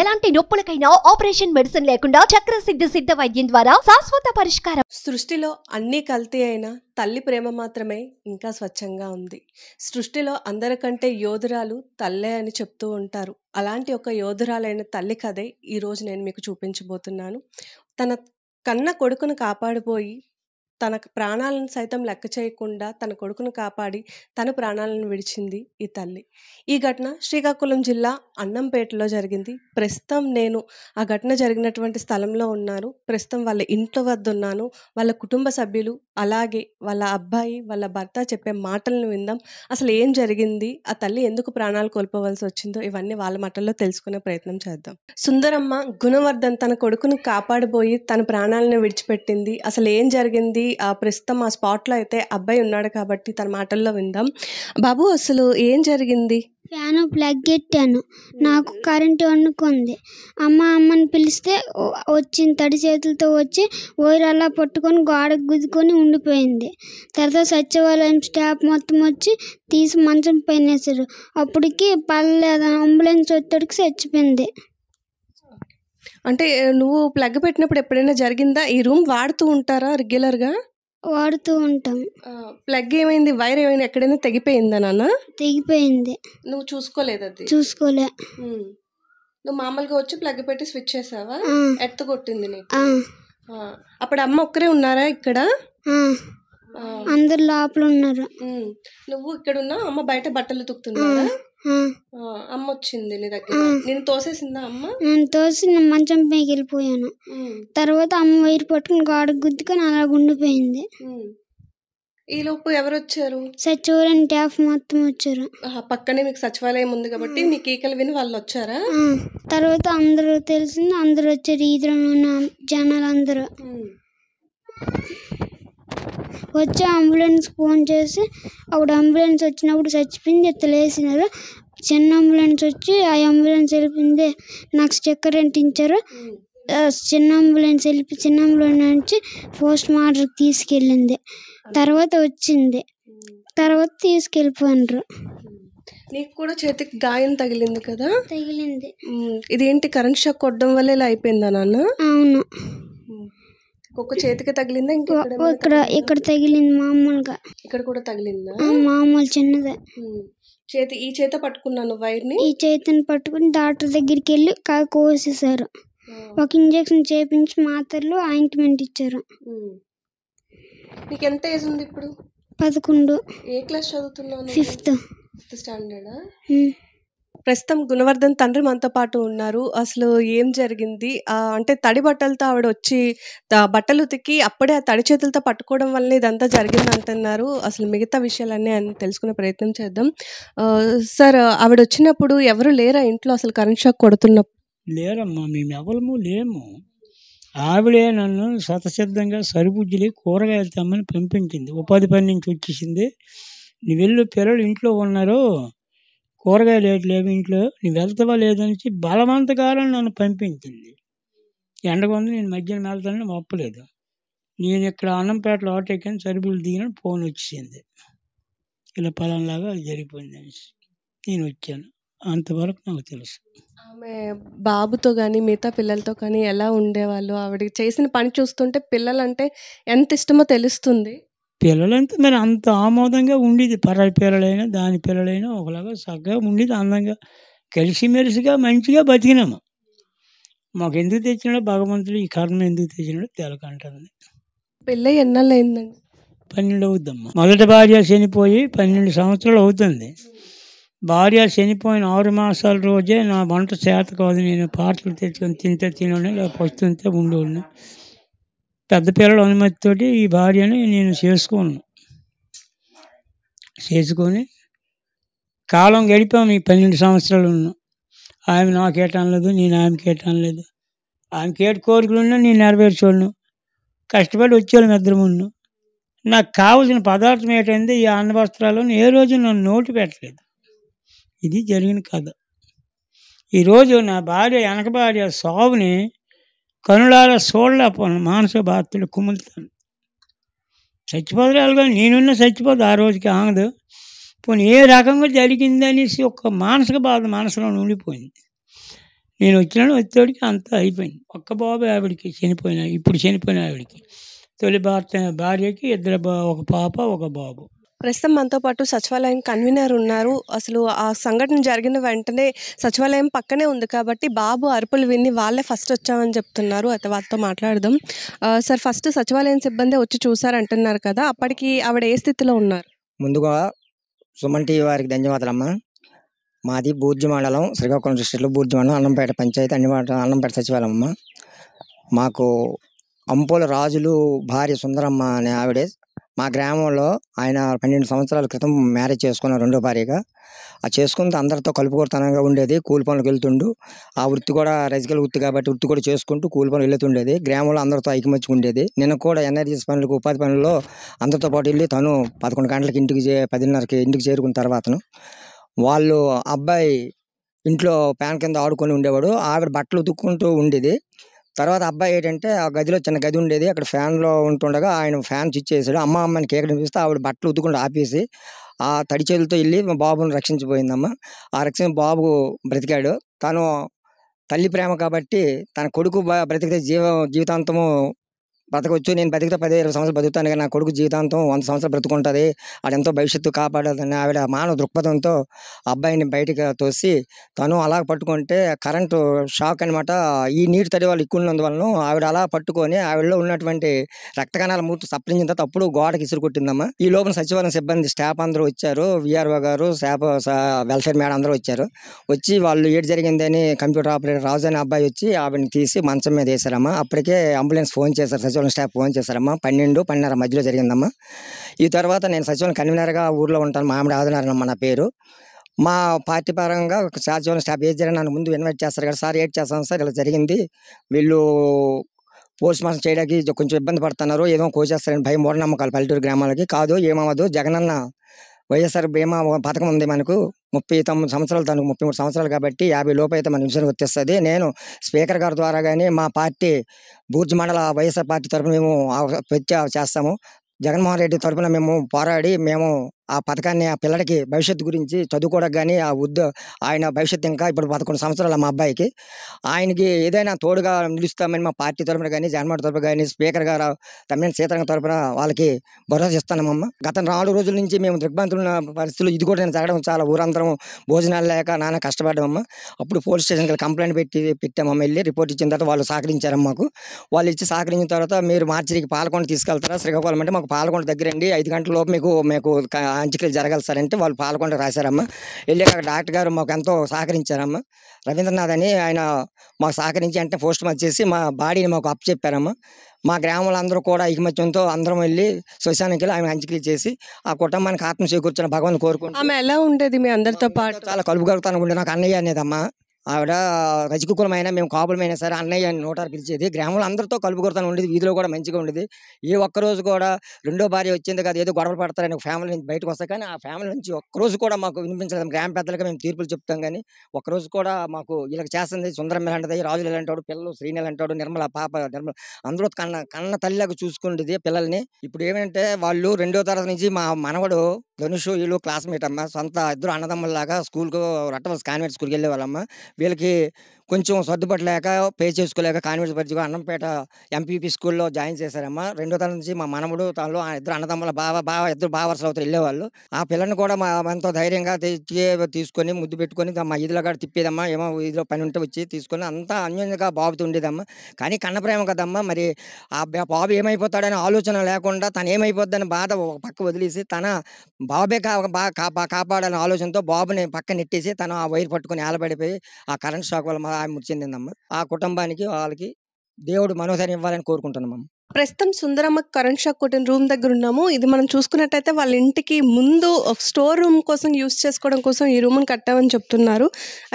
ఎలాంటి నొప్పులకైనా operation medicine లేకుండా సిద్ధ సిద్ధ వైద్యం ద్వారా శాశ్వత పరిష్కారం సృష్టిలో అన్ని కల్తీ అయినా తల్లి ప్రేమ మాత్రమే ఇంకా స్వచ్ఛంగా ఉంది సృష్టిలో అందరికంటే యోధురాలు తల్లే అని చెప్తూ ఉంటారు అలాంటి ఒక యోధురాలైన తల్లి కథే ఈరోజు నేను మీకు చూపించబోతున్నాను తన కన్న కొడుకును కాపాడిపోయి తన ప్రాణాలను సైతం లెక్క చేయకుండా తన కొడుకును కాపాడి తన ప్రాణాలను విడిచింది ఈ తల్లి ఈ ఘటన శ్రీకాకుళం జిల్లా అన్నంపేటలో జరిగింది ప్రస్తుతం నేను ఆ ఘటన జరిగినటువంటి స్థలంలో ఉన్నాను ప్రస్తుతం వాళ్ళ ఇంట్లో వద్ద ఉన్నాను వాళ్ళ కుటుంబ సభ్యులు అలాగే వాళ్ళ అబ్బాయి వాళ్ళ భర్త చెప్పే మాటలను విందాం అసలు ఏం జరిగింది ఆ తల్లి ఎందుకు ప్రాణాలు కోల్పోవలసి వచ్చిందో ఇవన్నీ వాళ్ళ మాటల్లో తెలుసుకునే ప్రయత్నం చేద్దాం సుందరమ్మ గుణవర్ధన్ తన కొడుకును కాపాడబోయి తన ప్రాణాలను విడిచిపెట్టింది అసలు ఏం జరిగింది ప్రస్తుతం ఆ స్పాట్లో అయితే అబ్బాయి ఉన్నాడు కాబట్టి తన మాటల్లో విందాం బాబు అసలు ఏం జరిగింది ఫ్యాను ప్లగ్ ఎట్టాను నాకు కరెంటు వండుకుంది అమ్మ అమ్మని పిలిస్తే వచ్చింది తడి చేతులతో వచ్చి వైర్ అలా పట్టుకొని గోడకు గుద్దుకొని ఉండిపోయింది తర్వాత సచివాలయం స్టాఫ్ మొత్తం వచ్చి తీసి మంచం పైన అప్పటికి పర్లేదు అంబులెన్స్ వచ్చేటికి చచ్చిపోయింది అంటే నువ్వు ప్లగ్ పెట్టినప్పుడు ఎప్పుడైనా జరిగిందా ఈ రూమ్ వాడుతూ ఉంటారా రెగ్యులర్గా వాడుతూ ఉంటాం ప్లగ్ ఏమైంది వైర్ ఏమైనా ఎక్కడైనా తెగిపోయిందా నాన్న తెగిపోయింది నువ్వు చూసుకోలేదు అది చూసుకోలే నువ్వు మామూలుగా వచ్చి ప్లగ్ పెట్టి స్విచ్ చేసావా ఎత్తు కొట్టింది అప్పుడు అమ్మ ఒక్కరే ఉన్నారా ఇక్కడ అందరు లోపల ఉన్నారు నువ్వు ఇక్కడ ఉన్నావు అమ్మ బయట బట్టలు తుక్కుతున్నావా అమ్మ వచ్చింది నీ దగ్గర నేను తోసేసిందా అమ్మ నేను తోసి మంచం పైకి వెళ్ళిపోయాను తర్వాత అమ్మ వైర్ పట్టుకుని గాడు గుద్దుకొని అలా గుండిపోయింది ఈలోపు ఎవరు వచ్చారు సచివాలయం టాఫ్ మొత్తం వచ్చారు పక్కనే మీకు సచివాలయం ఉంది కాబట్టి మీ కీకలు విని వాళ్ళు వచ్చారా తర్వాత అందరూ తెలిసింది అందరూ వచ్చారు ఈ ఉన్న జనాలు అందరూ వచ్చి అంబులెన్స్ ఫోన్ చేసి అప్పుడు అంబులెన్స్ వచ్చినప్పుడు చచ్చిపోయింది తెలియసినారు చిన్న అంబులెన్స్ వచ్చి ఆ అంబులెన్స్ వెళ్ళిపోయింది నాకు స్టిక్కర్ అంటించారు చిన్న అంబులెన్స్ వెళ్ళి చిన్న అంబులెన్స్ నుంచి పోస్ట్ మార్టర్ తీసుకెళ్ళింది తర్వాత వచ్చింది తర్వాత తీసుకెళ్ళిపోయినారు నీకు కూడా చేతికి గాయం తగిలింది కదా తగిలింది ఇదేంటి కరెంట్ షాక్ కొట్టడం వల్ల ఇలా అయిపోయిందా నాన్న అవును కుక్క చేతికి తగిలిందా ఇంకా ఇక్కడ ఇక్కడ తగిలింది మామూలుగా ఇక్కడ కూడా తగిలిందా మామూలు చిన్నదే చేతి ఈ చేత పట్టుకున్నాను వైర్ ని ఈ చేతిని పట్టుకుని డాక్టర్ దగ్గరికి వెళ్ళి కోసేసారు ఒక ఇంజెక్షన్ చేపించి మాత్రలు ఆయింట్మెంట్ ఇచ్చారు నీకు ఎంత ఏజ్ ఉంది ఇప్పుడు పదకొండు ఏ క్లాస్ చదువుతున్నావు ఫిఫ్త్ ఫిఫ్త్ స్టాండర్డా ప్రస్తుతం గుణవర్ధన్ తండ్రి మనతో పాటు ఉన్నారు అసలు ఏం జరిగింది అంటే తడి బట్టలతో ఆవిడ వచ్చి బట్టలు ఉతికి అప్పుడే ఆ తడి చేతులతో పట్టుకోవడం వల్ల ఇదంతా జరిగింది అంటున్నారు అసలు మిగతా విషయాలన్నీ అని తెలుసుకునే ప్రయత్నం చేద్దాం సార్ ఆవిడ వచ్చినప్పుడు ఎవరు లేరా ఇంట్లో అసలు కరెంట్ షాక్ కొడుతున్నప్పుడు లేరమ్మా మేము ఎవరము లేము ఆవిడే నన్ను సతసిద్ధంగా సరిపుజ్జులి కూరగాయలు తమ్మని పంపించింది ఉపాధి పని నుంచి వచ్చేసింది నీ వెళ్ళు పిల్లలు ఇంట్లో ఉన్నారు కూరగాయలు ఏటి లేవు ఇంట్లో నువ్వు వెళ్తావా లేదనేసి కాలం నన్ను పంపించింది ఎండకొంది నేను మధ్యాహ్నం వెళ్తానని ఒప్పలేదు నేను ఇక్కడ అన్నంపేటలో ఆటో ఎక్కాను సరుకులు దిగిన ఫోన్ వచ్చింది ఇలా పలానలాగా జరిగిపోయింది అనేసి నేను వచ్చాను అంతవరకు నాకు తెలుసు ఆమె బాబుతో కానీ మిగతా పిల్లలతో కానీ ఎలా ఉండేవాళ్ళు ఆవిడ చేసిన పని చూస్తుంటే పిల్లలంటే ఎంత ఇష్టమో తెలుస్తుంది పిల్లలంతా మరి అంత ఆమోదంగా ఉండేది పరాయి పిల్లలైనా దాని పిల్లలైనా ఒకలాగా చక్కగా ఉండేది అందంగా కలిసిమెలిసిగా మంచిగా బతికినాము మాకు ఎందుకు తెచ్చినాడు భగవంతుడు ఈ కర్మ ఎందుకు తెచ్చినాడు తెలకంటుంది పిల్ల ఎన్నాళ్ళు అయిందండి పన్నెండు అవుద్దమ్మా మొదటి భార్య చనిపోయి పన్నెండు సంవత్సరాలు అవుతుంది భార్య చనిపోయిన ఆరు మాసాల రోజే నా వంట చేత కాదు నేను పాటలు తెచ్చుకొని తింటే తినే లేకపోతే వస్తుంటే ఉండేవాడిని పెద్ద పిల్లల అనుమతితోటి ఈ భార్యని నేను చేసుకోను చేసుకొని కాలం గడిపాము ఈ పన్నెండు సంవత్సరాలు ఉన్న ఆమె నాకు అనలేదు నేను ఆమెకి లేదు ఆమెకి ఏడు కోరికలు ఉన్నా నేను నెరవేర్చోను కష్టపడి వచ్చాను ఇద్దరు మున్ను నాకు కావలసిన పదార్థం ఏంటంటే ఈ అన్న వస్త్రాలు ఏ రోజు నన్ను నోటు పెట్టలేదు ఇది జరిగిన కథ ఈరోజు నా భార్య వెనక భార్య సాగుని కనులాల సోళ్ళ మానస బాధలు కుములుతాను చచ్చిపోదురాలు కానీ నేనున్న చచ్చిపోదు ఆ రోజుకి ఆగదు పోనీ ఏ రకంగా జరిగిందనేసి ఒక మానసిక బాధ మనసులో ఉండిపోయింది నేను వచ్చినాను వచ్చేవాడికి అంతా అయిపోయింది ఒక్క బాబు ఆవిడికి చనిపోయిన ఇప్పుడు చనిపోయిన ఆవిడికి తొలి భార్య భార్యకి ఇద్దరు ఒక పాప ఒక బాబు ప్రస్తుతం మనతో పాటు సచివాలయం కన్వీనర్ ఉన్నారు అసలు ఆ సంఘటన జరిగిన వెంటనే సచివాలయం పక్కనే ఉంది కాబట్టి బాబు అరుపులు విని వాళ్ళే ఫస్ట్ వచ్చామని చెప్తున్నారు అయితే వాళ్ళతో మాట్లాడదాం సార్ ఫస్ట్ సచివాలయం సిబ్బంది వచ్చి చూసారంటున్నారు కదా అప్పటికి ఆవిడ ఏ స్థితిలో ఉన్నారు ముందుగా సుమన్ టీవీ వారికి ధన్యవాదాలమ్మా మాది బూర్జ మండలం శ్రీకాకుళం డిస్టిక్లో బూర్జు మండలం అన్నంపేట పంచాయతీ అన్ని అన్నంపేట సచివాలయం అమ్మ మాకు అంపోల రాజులు భార్య సుందరమ్మ అనే ఆవిడే మా గ్రామంలో ఆయన పన్నెండు సంవత్సరాల క్రితం మ్యారేజ్ చేసుకున్నారు రెండో భార్యగా ఆ చేసుకుంది అందరితో కలుపుకోరుతనంగా ఉండేది కూలి పనులకు వెళ్తుండు ఆ వృత్తి కూడా రజికల వృత్తి కాబట్టి వృత్తి కూడా చేసుకుంటూ కూలి పనులు వెళ్తుండేది గ్రామంలో అందరితో ఐకమత్యం ఉండేది నిన్న కూడా ఎన్ఆర్జీఎస్ పనులకు ఉపాధి పనుల్లో అందరితో పాటు వెళ్ళి తను పదకొండు గంటలకు ఇంటికి చే పదిన్నరకి ఇంటికి చేరుకున్న తర్వాతను వాళ్ళు అబ్బాయి ఇంట్లో ఫ్యాన్ కింద ఆడుకొని ఉండేవాడు ఆవిడ బట్టలు ఉతుక్కుంటూ ఉండేది తర్వాత అబ్బాయి ఏంటంటే ఆ గదిలో చిన్న గది ఉండేది అక్కడ ఫ్యాన్లో ఉంటుండగా ఆయన ఫ్యాన్ స్విచ్ చేసాడు అమ్మ అమ్మని కేకడం చూస్తే ఆవిడ బట్టలు ఉతుకుండా ఆపేసి ఆ తడి చేతులతో వెళ్ళి మా బాబుని రక్షించిపోయిందమ్మ ఆ రక్షణ బాబు బ్రతికాడు తను తల్లి ప్రేమ కాబట్టి తన కొడుకు బ్రతికితే జీవ జీవితాంతము బ్రతకవచ్చు నేను బతికితే పదే ఇరవై సంవత్సరాలు బతుకుతాను కానీ నా కొడుకు జీవితాంతం వంద సంవత్సరాలు బ్రతుకుంటుంది ఎంతో భవిష్యత్తు కాపాడాలని ఆవిడ మానవ దృక్పథంతో అబ్బాయిని బయటకు తోసి తను అలా పట్టుకుంటే కరెంటు షాక్ అనమాట ఈ నీటి తడి వాళ్ళు ఎక్కువ ఉన్నందువలన ఆవిడ అలా పట్టుకొని ఆవిడలో ఉన్నటువంటి రక్త కణాల మూర్తి సప్లించిన తర్వాత అప్పుడు గోడకి ఇసురు కొట్టిందమ్మా ఈ లోపల సచివాలయం సిబ్బంది స్టాఫ్ అందరూ వచ్చారు విఆర్ఓ గారు స్టాఫ్ వెల్ఫేర్ మేడం అందరూ వచ్చారు వచ్చి వాళ్ళు ఏడు జరిగిందని కంప్యూటర్ ఆపరేటర్ రాజు అనే అబ్బాయి వచ్చి ఆవిడని తీసి మంచం మీద వేశారమ్మా అప్పటికే అంబులెన్స్ ఫోన్ చేశారు సచివాలయం స్టాఫ్ ఫోన్ చేశారమ్మా పన్నెండు పన్నెర మధ్యలో జరిగిందమ్మా ఈ తర్వాత నేను సచివాలయం కన్వీనర్గా ఊర్లో ఉంటాను మామిడి ఆదినారాయణమ్మ నా పేరు మా పార్టీ పరంగా ఒక సచివాలయం స్టాఫ్ ఏది జరిగిన నన్ను ముందు ఇన్వైట్ చేస్తారు కదా సార్ ఏడ్ చేస్తాం సార్ ఇలా జరిగింది వీళ్ళు పోస్ట్ మాస్టర్ చేయడానికి కొంచెం ఇబ్బంది పడుతున్నారు ఏదో కోసేస్తారని భయం మూఢనమ్మకాలు పల్లెటూరు గ్రామాలకి కాదు ఏమవ్వదు జగనన్న వైఎస్ఆర్ బీమా పథకం ఉంది మనకు ముప్పై తొమ్మిది సంవత్సరాలు తనకు ముప్పై మూడు సంవత్సరాలు కాబట్టి యాభై లోపు అయితే మన ఇన్సూరెన్స్ వచ్చేస్తుంది నేను స్పీకర్ గారి ద్వారా కానీ మా పార్టీ బూర్జ్ మండల వైఎస్ఆర్ పార్టీ తరఫున మేము చేస్తాము జగన్మోహన్ రెడ్డి తరఫున మేము పోరాడి మేము ఆ పథకాన్ని ఆ పిల్లడికి భవిష్యత్తు గురించి చదువుకోవడం కానీ ఆ వృద్ధ ఆయన భవిష్యత్తు ఇంకా ఇప్పుడు పదకొండు సంవత్సరాలు మా అబ్బాయికి ఆయనకి ఏదైనా తోడుగా నిలుస్తామని మా పార్టీ తరపున కానీ జగన్మోహన్ తరపున కానీ స్పీకర్ గారు తమ్మిన సీతారాం తరపున వాళ్ళకి భరోసా ఇస్తానమ్మ గత నాలుగు రోజుల నుంచి మేము ఉన్న పరిస్థితులు ఇది కూడా నేను జరగడం చాలా ఊరంతరం భోజనాలు లేక నాన్న కష్టపడ్డామమ్మ అప్పుడు పోలీస్ స్టేషన్కి కంప్లైంట్ పెట్టి పెట్టామమ్మ వెళ్ళి రిపోర్ట్ ఇచ్చిన తర్వాత వాళ్ళు సహకరించారమ్మ మాకు వాళ్ళు ఇచ్చి సహకరించిన తర్వాత మీరు మార్చి పాలకొండ తీసుకెళ్తారా శ్రీకాకుళం అంటే మాకు పాలకొండ దగ్గరండి ఐదు గంటల లోపు మీకు మీకు అంచికలు జరగాలి సార్ అంటే వాళ్ళు పాల్గొండ రాశారమ్మ వెళ్ళి అక్కడ డాక్టర్ గారు మాకు ఎంతో సహకరించారమ్మ రవీంద్రనాథ్ అని ఆయన మాకు సహకరించి అంటే పోస్ట్ మార్క్ చేసి మా బాడీని మాకు అప్ చెప్పారమ్మా మా గ్రామంలో అందరూ కూడా ఐకమత్యంతో అందరం వెళ్ళి శ్మశానికి వెళ్ళి ఆయన అంత్యక్రియలు చేసి ఆ కుటుంబానికి ఆత్మ చేకూర్చున్న భగవాన్ కోరుకుంటాం ఆమె ఎలా ఉండేది మీ అందరితో పాటు చాలా కలుపు కలుగుతాను నాకు అన్నయ్య అనేదమ్మా ఆవిడ రజకులమైన మేము కాపులమైనా సరే అన్నయ్య అని నోటారు పిలిచేది గ్రామంలో అందరితో కలుపుకొడతాను ఉండేది వీధిలో కూడా మంచిగా ఉండేది ఏ ఒక్కరోజు కూడా రెండో భార్య వచ్చింది కాదు ఏదో గొడవలు పడతారని ఫ్యామిలీ నుంచి బయటకు వస్తా కానీ ఆ ఫ్యామిలీ నుంచి ఒక్కరోజు కూడా మాకు వినిపించలేదు గ్రామ పెద్దలకి మేము తీర్పులు చెప్తాం కానీ ఒక్కరోజు కూడా మాకు వీళ్ళకి చేస్తుంది సుందరం ఇలాంటిది రాజులు ఇలాంటాడు పిల్లలు శ్రీనీలు అంటాడు నిర్మల పాప నిర్మల అందరూ కన్న కన్న తల్లిలాగా చూసుకుండేది పిల్లల్ని ఇప్పుడు ఏమంటే వాళ్ళు రెండో తరగతి నుంచి మా మనవడు ధనుషు వీళ్ళు క్లాస్మేట్ అమ్మ సొంత ఇద్దరు లాగా స్కూల్కు రట్టవలసి కాన్వెంట్ స్కూల్కి వెళ్ళే వాళ్ళమ్మ Ve al que కొంచెం సర్దుపట్టలేక పే చేసుకోలేక కాన్వెంట్ పరిచయం అన్నంపేట ఎంపీపీ స్కూల్లో జాయిన్ చేశారమ్మ రెండో తల నుంచి మా మనముడు ఆ ఇద్దరు అన్నదమ్ముల బావ బావ ఇద్దరు బావర్సలు అవుతారు వెళ్ళేవాళ్ళు ఆ పిల్లని కూడా మా ఎంతో ధైర్యంగా తీసుకొని ముద్దు పెట్టుకొని మా ఇదిలో కూడా తిప్పేదమ్మా ఏమో ఇదిలో పని ఉంటే వచ్చి తీసుకొని అంతా అన్యోన్యంగా బాబుతో ఉండేదమ్మా కానీ కన్నప్రేమ కదమ్మా మరి ఆ బాబు ఏమైపోతాడని ఆలోచన లేకుండా తను ఏమైపోద్దని బాధ ఒక పక్క వదిలేసి తన బాబే కా కాపాడాలనే ఆలోచనతో బాబుని పక్క నెట్టేసి తను ఆ వైర్ పట్టుకొని ఆలబడిపోయి ఆ కరెంట్ షాక్ వల్ల ఆమె చెందిందమ్మ ఆ కుటుంబానికి వాళ్ళకి దేవుడు మనోధైర్యం ఇవ్వాలని కోరుకుంటున్నాం ప్రస్తుతం సుందరమ్మ కరెంట్ షాక్ కొట్టిన రూమ్ దగ్గర ఉన్నాము ఇది మనం చూసుకున్నట్టయితే వాళ్ళ ఇంటికి ముందు స్టోర్ రూమ్ కోసం యూస్ చేసుకోవడం కోసం ఈ రూమ్ని కట్టామని చెప్తున్నారు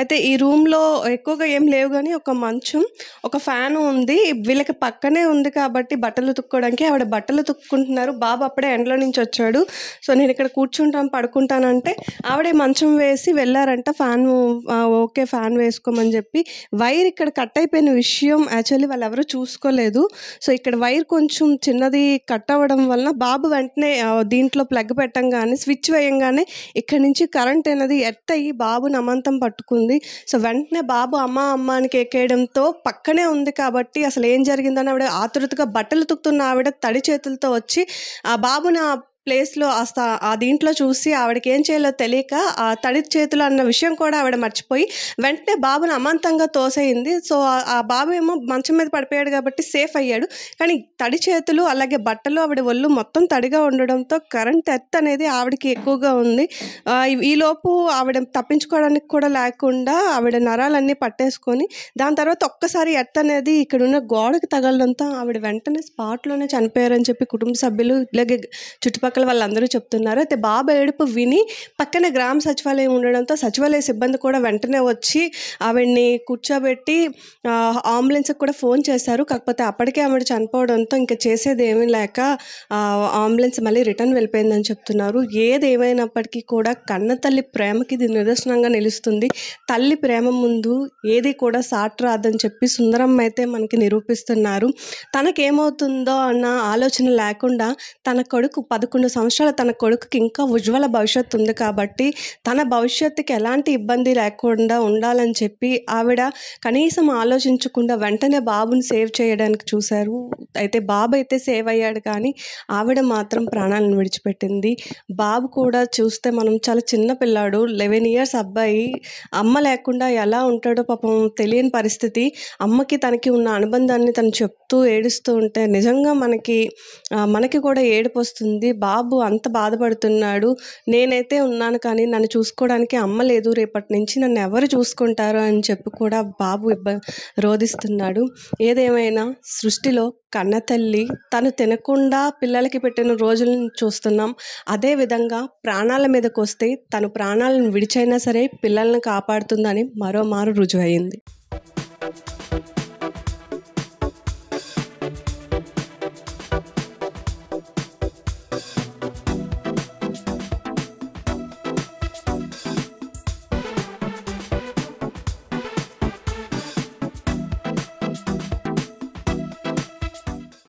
అయితే ఈ రూమ్లో ఎక్కువగా ఏం లేవు కానీ ఒక మంచం ఒక ఫ్యాన్ ఉంది వీళ్ళకి పక్కనే ఉంది కాబట్టి బట్టలు తుక్కోవడానికి ఆవిడ బట్టలు తుక్కుంటున్నారు బాబు అప్పుడే ఎండలో నుంచి వచ్చాడు సో నేను ఇక్కడ కూర్చుంటాను పడుకుంటానంటే ఆవిడే మంచం వేసి వెళ్ళారంట ఫ్యాన్ ఓకే ఫ్యాన్ వేసుకోమని చెప్పి వైర్ ఇక్కడ కట్ అయిపోయిన విషయం యాక్చువల్లీ వాళ్ళు ఎవరు చూసుకోలేదు సో ఇక్కడ వైర్ వైర్ కొంచెం చిన్నది కట్ అవ్వడం వలన బాబు వెంటనే దీంట్లో ప్లగ్ పెట్టంగానే స్విచ్ వేయంగానే ఇక్కడి నుంచి కరెంట్ అనేది ఎట్ అయ్యి బాబు నమంతం పట్టుకుంది సో వెంటనే బాబు అమ్మ అమ్మ అని కేకేయడంతో పక్కనే ఉంది కాబట్టి అసలు ఏం జరిగిందని ఆవిడ ఆతురతగా బట్టలు తుక్కుతున్న ఆవిడ తడి చేతులతో వచ్చి ఆ బాబుని ప్లేస్లో ఆ స్థా ఆ దీంట్లో చూసి ఆవిడకి ఏం చేయాలో తెలియక ఆ తడి చేతులు అన్న విషయం కూడా ఆవిడ మర్చిపోయి వెంటనే బాబును అమాంతంగా తోసైంది సో ఆ బాబు ఏమో మంచం మీద పడిపోయాడు కాబట్టి సేఫ్ అయ్యాడు కానీ తడి చేతులు అలాగే బట్టలు ఆవిడ ఒళ్ళు మొత్తం తడిగా ఉండడంతో కరెంట్ ఎత్ అనేది ఆవిడకి ఎక్కువగా ఉంది ఈలోపు ఆవిడ తప్పించుకోవడానికి కూడా లేకుండా ఆవిడ నరాలన్నీ పట్టేసుకొని దాని తర్వాత ఒక్కసారి ఎత్ అనేది ఇక్కడ ఉన్న గోడకి తగలడంతో ఆవిడ వెంటనే స్పాట్లోనే చనిపోయారని చెప్పి కుటుంబ సభ్యులు ఇలాగే చుట్టుపక్కల పక్కన వాళ్ళందరూ చెప్తున్నారు అయితే బాబా ఏడుపు విని పక్కన గ్రామ సచివాలయం ఉండడంతో సచివాలయ సిబ్బంది కూడా వెంటనే వచ్చి ఆవిడ్ని కూర్చోబెట్టి అంబులెన్స్కి కూడా ఫోన్ చేశారు కాకపోతే అప్పటికే ఆవిడ చనిపోవడంతో ఇంకా చేసేది ఏమీ లేక అంబులెన్స్ మళ్ళీ రిటర్న్ వెళ్ళిపోయిందని చెప్తున్నారు ఏది ఏమైనప్పటికీ కూడా కన్న తల్లి ప్రేమకి ఇది నిదర్శనంగా నిలుస్తుంది తల్లి ప్రేమ ముందు ఏది కూడా సాట్ రాదని చెప్పి సుందరమ్మ అయితే మనకి నిరూపిస్తున్నారు తనకేమవుతుందో అన్న ఆలోచన లేకుండా తన కొడుకు పదకొండు పదకొండు సంవత్సరాల తన కొడుకుకి ఇంకా ఉజ్వల భవిష్యత్తు ఉంది కాబట్టి తన భవిష్యత్తుకి ఎలాంటి ఇబ్బంది లేకుండా ఉండాలని చెప్పి ఆవిడ కనీసం ఆలోచించకుండా వెంటనే బాబుని సేవ్ చేయడానికి చూశారు అయితే బాబు అయితే సేవ్ అయ్యాడు కానీ ఆవిడ మాత్రం ప్రాణాలను విడిచిపెట్టింది బాబు కూడా చూస్తే మనం చాలా చిన్న పిల్లాడు లెవెన్ ఇయర్స్ అబ్బాయి అమ్మ లేకుండా ఎలా ఉంటాడో పాపం తెలియని పరిస్థితి అమ్మకి తనకి ఉన్న అనుబంధాన్ని తను చెప్తూ ఏడుస్తూ ఉంటే నిజంగా మనకి మనకి కూడా ఏడుపు వస్తుంది బాబు అంత బాధపడుతున్నాడు నేనైతే ఉన్నాను కానీ నన్ను చూసుకోవడానికి అమ్మ లేదు రేపటి నుంచి నన్ను ఎవరు చూసుకుంటారు అని చెప్పి కూడా బాబు ఇబ్బ రోధిస్తున్నాడు ఏదేమైనా సృష్టిలో కన్నతల్లి తను తినకుండా పిల్లలకి పెట్టిన రోజులను చూస్తున్నాం అదేవిధంగా ప్రాణాల మీదకు వస్తే తను ప్రాణాలను విడిచైనా సరే పిల్లలను కాపాడుతుందని మరోమారు రుజువైంది